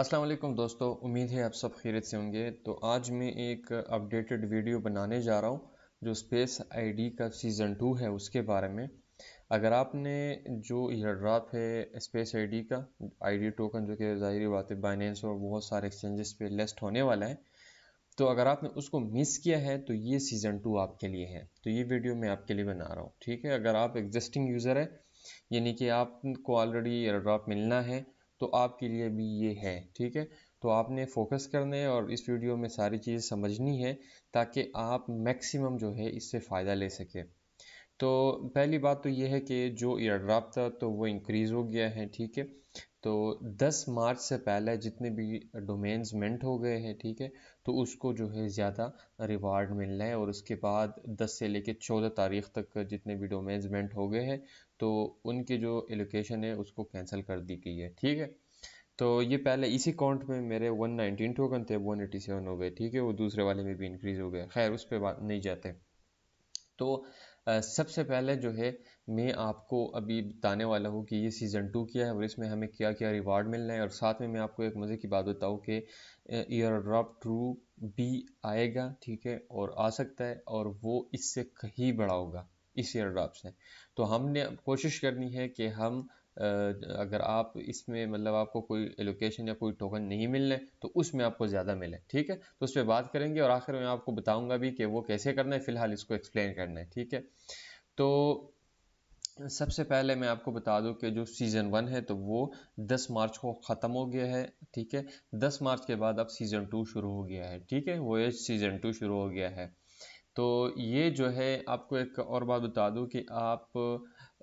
अस्सलाम वालेकुम दोस्तों उम्मीद है आप सब खैरियत से होंगे तो आज मैं एक अपडेटेड वीडियो बनाने जा रहा हूँ जो स्पेस आईडी का सीज़न टू है उसके बारे में अगर आपने जो एयर ड्राप है स्पेस आईडी का आईडी टोकन जो कि ज़ाहिर बात है बाइनेंस और बहुत सारे एक्सचेंजेस पे लिस्ट होने वाला है तो अगर आपने उसको मिस किया है तो ये सीज़न टू आपके लिए है तो ये वीडियो मैं आपके लिए बना रहा हूँ ठीक है अगर आप एग्जिस्टिंग यूज़र है यानी कि आपको ऑलरेडी एयर ड्राप मिलना है तो आपके लिए भी ये है ठीक है तो आपने फोकस करने और इस वीडियो में सारी चीज़ समझनी है ताकि आप मैक्सिमम जो है इससे फ़ायदा ले सकें तो पहली बात तो यह है कि जो ईयर ड्राप था तो वो इंक्रीज़ हो गया है ठीक है तो 10 मार्च से पहले जितने भी डोमेन्स मेंट हो गए हैं ठीक है तो उसको जो है ज़्यादा रिवार्ड मिलना है और उसके बाद 10 से लेकर 14 तारीख तक जितने भी डोमेन्स मेंट हो गए हैं तो उनके जो एलोकेशन है उसको कैंसिल कर दी गई है ठीक है तो ये पहले इसी अकाउंट में मेरे 119 टोकन थे 187 हो गए ठीक है वो दूसरे वाले में भी इंक्रीज़ हो गया खैर उस पर बात नहीं जाते तो सबसे पहले जो है मैं आपको अभी बताने वाला हूँ कि ये सीज़न टू किया है और इसमें हमें क्या क्या रिवार्ड मिलना है और साथ में मैं आपको एक मज़े की बात बताऊँ कि ईयर ड्रॉप ट्रू भी आएगा ठीक है और आ सकता है और वो इससे कहीं बड़ा होगा इस ईयर ड्रॉप से तो हमने कोशिश करनी है कि हम अगर आप इसमें मतलब आपको कोई एलोकेशन या कोई टोकन नहीं मिलने तो उसमें आपको ज़्यादा मिले ठीक है तो उस पर बात करेंगे और आखिर में आपको बताऊंगा भी कि वो कैसे करना है फ़िलहाल इसको एक्सप्लेन करना है ठीक है तो सबसे पहले मैं आपको बता दूं कि जो सीज़न वन है तो वो 10 मार्च को ख़त्म हो गया है ठीक है 10 मार्च के बाद अब सीज़न टू शुरू हो गया है ठीक है वो सीज़न टू शुरू हो गया है तो ये जो है आपको एक और बात बता दूं कि आप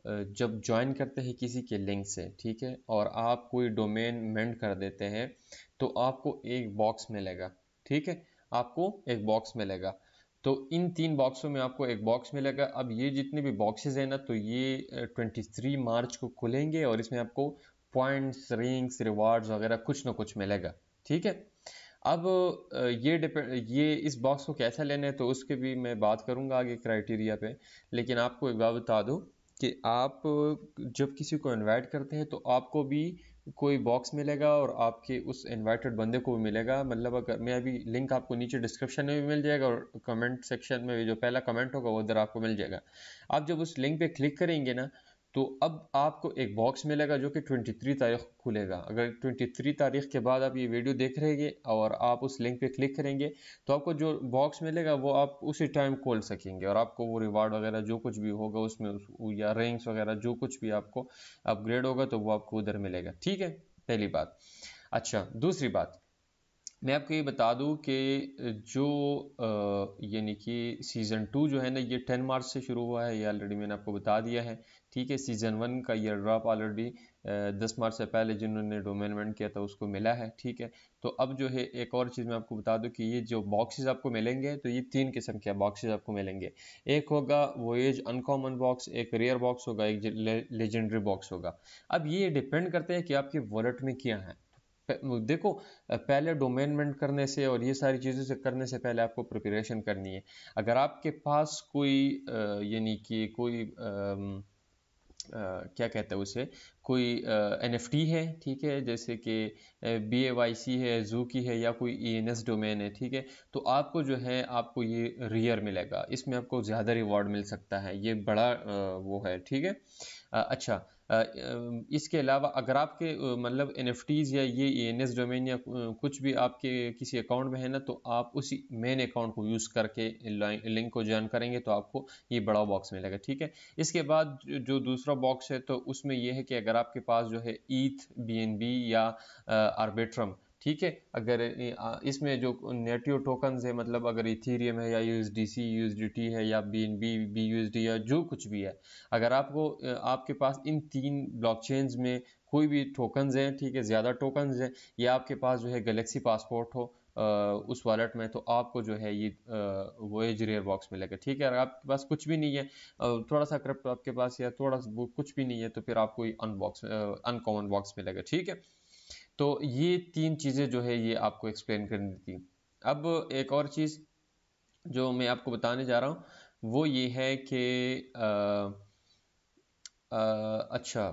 जब ज्वाइन करते हैं किसी के लिंक से ठीक है और आप कोई डोमेन मेंड कर देते हैं तो आपको एक बॉक्स मिलेगा ठीक है आपको एक बॉक्स मिलेगा तो इन तीन बॉक्सों में आपको एक बॉक्स मिलेगा अब ये जितने भी बॉक्सेस हैं ना तो ये 23 मार्च को खुलेंगे और इसमें आपको पॉइंट्स रिंग्स रिवार्ड्स वगैरह कुछ ना कुछ मिलेगा ठीक है अब ये डिपेंड ये इस बॉक्स को कैसा लेना है तो उसके भी मैं बात करूंगा आगे क्राइटेरिया पे लेकिन आपको एक बात बता दूँ कि आप जब किसी को इनवाइट करते हैं तो आपको भी कोई बॉक्स मिलेगा और आपके उस इनवाइटेड बंदे को भी मिलेगा मतलब अगर मैं अभी लिंक आपको नीचे डिस्क्रिप्शन में भी मिल जाएगा और कमेंट सेक्शन में भी जो पहला कमेंट होगा वो उधर आपको मिल जाएगा आप जब उस लिंक पे क्लिक करेंगे ना तो अब आपको एक बॉक्स मिलेगा जो कि 23 तारीख खुलेगा अगर 23 तारीख के बाद आप ये वीडियो देख रहेंगे और आप उस लिंक पे क्लिक करेंगे तो आपको जो बॉक्स मिलेगा वो आप उसी टाइम खोल सकेंगे और आपको वो रिवार्ड वगैरह जो कुछ भी होगा उसमें उस, या रिंग्स वगैरह जो कुछ भी आपको अपग्रेड होगा तो वो आपको उधर मिलेगा ठीक है पहली बात अच्छा दूसरी बात मैं आपको ये बता दूं कि जो यानी कि सीज़न टू जो है ना ये टेन मार्च से शुरू हुआ है ये ऑलरेडी मैंने आपको बता दिया है ठीक है सीज़न वन का ये ड्रॉप ऑलरेडी दस मार्च से पहले जिन्होंने डोमेनमेंट किया था उसको मिला है ठीक है तो अब जो है एक और चीज़ मैं आपको बता दूं कि ये जो बॉक्सेस आपको मिलेंगे तो ये तीन किस्म के बॉक्सेस आपको मिलेंगे एक होगा एज अनकॉमन बॉक्स एक रेयर बॉक्स होगा एक लेजेंडरी बॉक्स होगा अब ये डिपेंड करते हैं कि आपके वॉलेट में क्या है देखो पहले डोमेनमेंट करने से और ये सारी चीज़ों से करने से पहले आपको प्रिपरेशन करनी है अगर आपके पास कोई यानी कि कोई आ, क्या कहते हैं उसे कोई एन एफ टी है ठीक है जैसे कि बी ए वाई सी है जू की है या कोई ई एन एस डोमेन है ठीक है तो आपको जो है आपको ये रियर मिलेगा इसमें आपको ज़्यादा रिवॉर्ड मिल सकता है ये बड़ा आ, वो है ठीक है अच्छा इसके अलावा अगर आपके मतलब एन या ये एन e डोमेन या कुछ भी आपके किसी अकाउंट में है ना तो आप उसी मेन अकाउंट को यूज़ करके लिंक को ज्वाइन करेंगे तो आपको ये बड़ा बॉक्स मिलेगा ठीक है इसके बाद जो दूसरा बॉक्स है तो उसमें यह है कि अगर आपके पास जो है ईथ बी या आर्बिट्रम ठीक है अगर इसमें जो नेटिव टोकन है मतलब अगर इथीरियम है या डी टी है या बीएनबी डी या जो कुछ भी है अगर आपको आपके पास इन तीन ब्लॉकचेन्स में कोई भी टोकन्स हैं ठीक है ज़्यादा टोकन्स हैं या आपके पास जो है गलेक्सी पासपोर्ट हो आ, उस वॉलेट में तो आपको जो है ये एज रेयर बॉक्स मिलेगा ठीक है अगर आपके पास कुछ भी नहीं है थोड़ा सा क्रिप्ट आपके पास या थोड़ा सा कुछ भी नहीं है तो फिर आपको ये अनबॉक्स अनकॉमन बॉक्स मिलेगा ठीक है तो ये तीन चीज़ें जो है ये आपको एक्सप्लेन करनी थी अब एक और चीज़ जो मैं आपको बताने जा रहा हूँ वो ये है कि अच्छा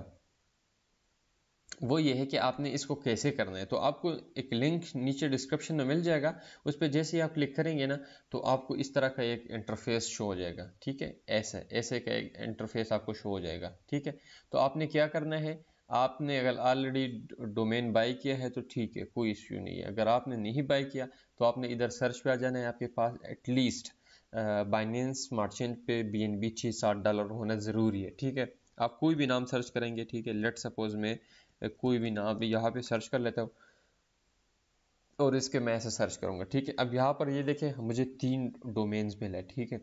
वो ये है कि आपने इसको कैसे करना है तो आपको एक लिंक नीचे डिस्क्रिप्शन में मिल जाएगा उस पर जैसे ही आप क्लिक करेंगे ना तो आपको इस तरह का एक इंटरफेस शो हो जाएगा ठीक है ऐसा ऐसे का एक इंटरफेस आपको शो हो जाएगा ठीक है तो आपने क्या करना है आपने अगर ऑलरेडी डोमेन बाई किया है तो ठीक है कोई इश्यू नहीं है अगर आपने नहीं बाई किया तो आपने इधर सर्च पे आ जाना है आपके पास एटलीस्ट बाइनेंस मार्चेंट पे बी एन बी छः सात डॉलर होना ज़रूरी है ठीक है आप कोई भी नाम सर्च करेंगे ठीक है लेट सपोज में कोई भी नाम यहाँ पे सर्च कर लेता हूँ और इसके मैं ऐसे सर्च करूँगा ठीक है अब यहाँ पर ये देखें मुझे तीन डोमेन्स मिला ठीक है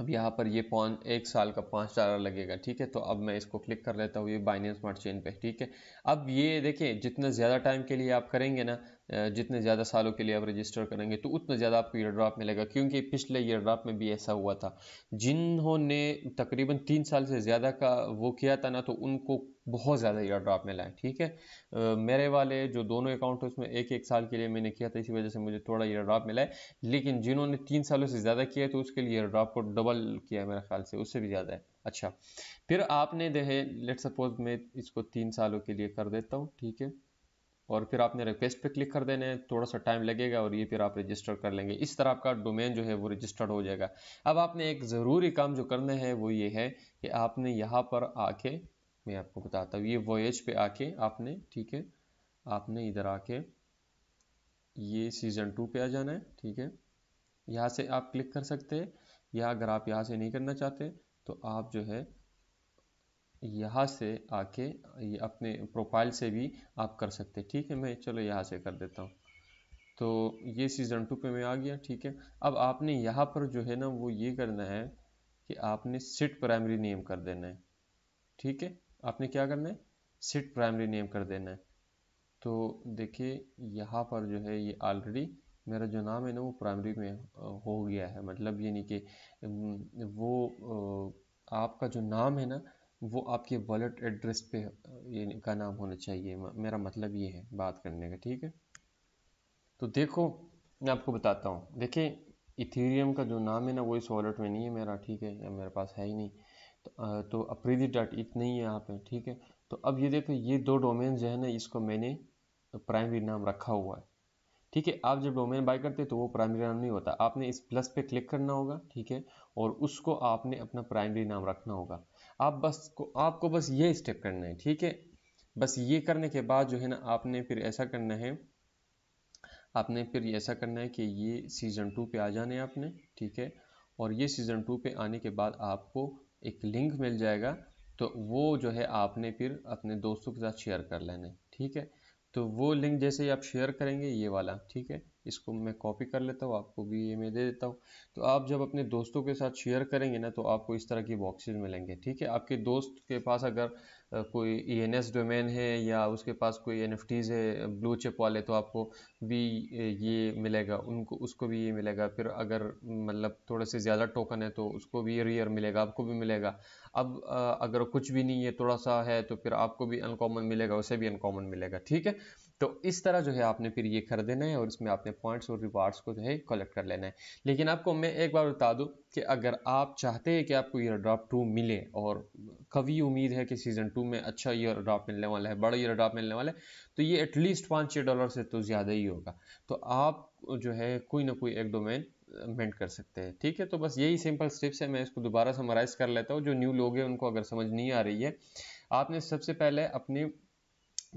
अब यहाँ पर ये पौन एक साल का पाँच डॉलर लगेगा ठीक है तो अब मैं इसको क्लिक कर लेता हूँ ये बाइनेंस स्मार्ट चेन पे ठीक है अब ये देखिए जितना ज़्यादा टाइम के लिए आप करेंगे ना जितने ज़्यादा सालों के लिए आप रजिस्टर करेंगे तो उतना ज़्यादा आपको ईयर ड्राप मिलेगा क्योंकि पिछले ईयर ड्राप में भी ऐसा हुआ था जिन्होंने तकरीबन तीन साल से ज़्यादा का वो किया था ना तो उनको बहुत ज़्यादा ईयर ड्राप मिला है ठीक है आ, मेरे वाले जो दोनों अकाउंट उसमें एक एक साल के लिए मैंने किया था इसी वजह से मुझे थोड़ा ईयर ड्रॉप मिला है लेकिन जिन्होंने तीन सालों से ज़्यादा किया है तो उसके लिए ईयर ड्राप को डबल किया है मेरे ख्याल से उससे भी ज़्यादा है अच्छा फिर आपने जो है लेट सपोज मैं इसको तीन सालों के लिए कर देता हूँ ठीक है और फिर आपने रिक्वेस्ट पे क्लिक कर देने थोड़ा सा टाइम लगेगा और ये फिर आप रजिस्टर कर लेंगे इस तरह आपका डोमेन जो है वो रजिस्टर्ड हो जाएगा अब आपने एक ज़रूरी काम जो करना है वो ये है कि आपने यहाँ पर आके मैं आपको बताता हूँ ये वोएज पे आके आपने ठीक है आपने इधर आके ये सीज़न टू पे आ जाना है ठीक है यहाँ से आप क्लिक कर सकते हैं या अगर आप यहाँ से नहीं करना चाहते तो आप जो है यहाँ से आके अपने प्रोफाइल से भी आप कर सकते हैं ठीक है मैं चलो यहाँ से कर देता हूँ तो ये सीज़न टू पे मैं आ गया ठीक है अब आपने यहाँ पर जो है ना वो ये करना है कि आपने सिट प्राइमरी नेम कर देना है ठीक है आपने क्या करना है सिट प्राइमरी नेम कर देना है तो देखिए यहाँ पर जो है ये ऑलरेडी मेरा जो नाम है ना वो प्राइमरी में हो गया है मतलब ये नहीं कि वो आपका जो नाम है ना वो आपके वॉलेट एड्रेस पे ये का नाम होना चाहिए मेरा मतलब ये है बात करने का ठीक है तो देखो मैं आपको बताता हूँ देखिए इथेरियम का जो नाम है ना वो इस वॉलेट में नहीं है मेरा ठीक है या मेरे पास है ही नहीं तो, तो अप्रीदी डॉट इत नहीं है यहाँ पे ठीक है तो अब ये देखो ये दो डोमेन जो है ना इसको मैंने प्राइमरी नाम रखा हुआ है ठीक है आप जब डोमेन बाय करते हैं तो वो प्राइमरी नाम नहीं होता आपने इस प्लस पे क्लिक करना होगा ठीक है और उसको आपने अपना प्राइमरी नाम रखना होगा आप बस को आपको बस ये स्टेप करना है ठीक है बस ये करने के बाद जो है ना आपने फिर ऐसा करना है आपने फिर ऐसा करना है कि ये सीज़न टू पे आ जाने आपने ठीक है और ये सीज़न टू पे आने के बाद आपको एक लिंक मिल जाएगा तो वो जो है आपने फिर अपने दोस्तों के साथ शेयर कर लेना है ठीक है तो वो लिंक जैसे ही आप शेयर करेंगे ये वाला ठीक है इसको मैं कॉपी कर लेता हूँ आपको भी ये मैं दे देता हूँ तो आप जब अपने दोस्तों के साथ शेयर करेंगे ना तो आपको इस तरह की बॉक्सेस मिलेंगे ठीक है आपके दोस्त के पास अगर कोई ई एन एस डोमेन है या उसके पास कोई एन एफ टीज़ है ब्लू चिप वाले तो आपको भी ये मिलेगा उनको उसको भी ये मिलेगा फिर अगर मतलब थोड़े से ज़्यादा टोकन है तो उसको भी रियर मिलेगा आपको भी मिलेगा अब अगर कुछ भी नहीं है थोड़ा सा है तो फिर आपको भी अनकॉमन मिलेगा उसे भी अनकॉमन मिलेगा ठीक है तो इस तरह जो है आपने फिर ये कर देना है और इसमें आपने पॉइंट्स और रिवार्ड्स को जो है कलेक्ट कर लेना है लेकिन आपको मैं एक बार बता दूँ कि अगर आप चाहते हैं कि आपको ईयर ड्रॉप टू मिले और कभी उम्मीद है कि सीज़न टू में अच्छा ईयर ड्रॉप मिलने वाला है बड़ा ईयर ड्राप मिलने वाला है तो ये एटलीस्ट पाँच छः डॉलर से तो ज़्यादा ही होगा तो आप जो है कोई ना कोई एक डोमेन मेंट कर सकते हैं ठीक है तो बस यही सिंपल स्टेप्स है मैं इसको दोबारा समराइज़ कर लेता हूँ जो न्यू लोग हैं उनको अगर समझ नहीं आ रही है आपने सबसे पहले अपनी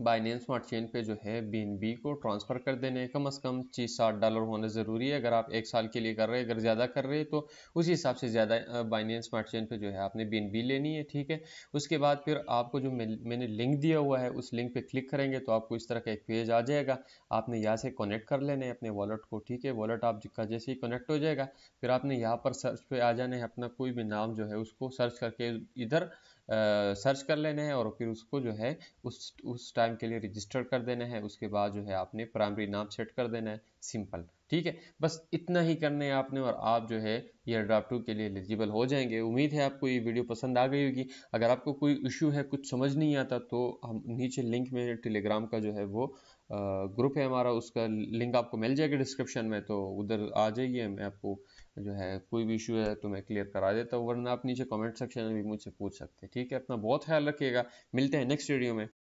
बाइनेंस स्मार्ट चेन पे जो है बी एन बी को ट्रांसफ़र कर देने कम से कम चीज साठ डॉलर होना ज़रूरी है अगर आप एक साल के लिए कर रहे हैं अगर ज़्यादा कर रहे हैं तो उसी हिसाब से ज़्यादा बाइनेंस स्मार्ट चेन पे जो है आपने बी एन बी लेनी है ठीक है उसके बाद फिर आपको जो मैंने लिंक दिया हुआ है उस लिंक पर क्लिक करेंगे तो आपको इस तरह का एक पेज आ जाएगा आपने यहाँ से कनेक्ट कर लेना है अपने वॉलेट को ठीक है वॉलेट आप जिसका जैसे ही कनेक्ट हो जाएगा फिर आपने यहाँ पर सर्च पर आ जाना है अपना कोई भी नाम जो है उसको सर्च करके इधर सर्च कर लेने हैं और फिर उसको जो है उस उस टाइम के लिए रजिस्टर कर देना है उसके बाद जो है आपने प्राइमरी नाम सेट कर देना है सिंपल ठीक है बस इतना ही करना है आपने और आप जो है ये ड्राफ्ट टू के लिए एलिजिबल हो जाएंगे उम्मीद है आपको ये वीडियो पसंद आ गई होगी अगर आपको कोई इशू है कुछ समझ नहीं आता तो हम नीचे लिंक में टेलीग्राम का जो है वो ग्रुप है हमारा उसका लिंक आपको मिल जाएगा डिस्क्रिप्शन में तो उधर आ जाइए मैं आपको जो है कोई भी इशू है तो मैं क्लियर करा देता हूँ वरना आप नीचे कमेंट सेक्शन में भी मुझसे पूछ सकते हैं ठीक है अपना बहुत ख्याल रखिएगा मिलते हैं नेक्स्ट वीडियो में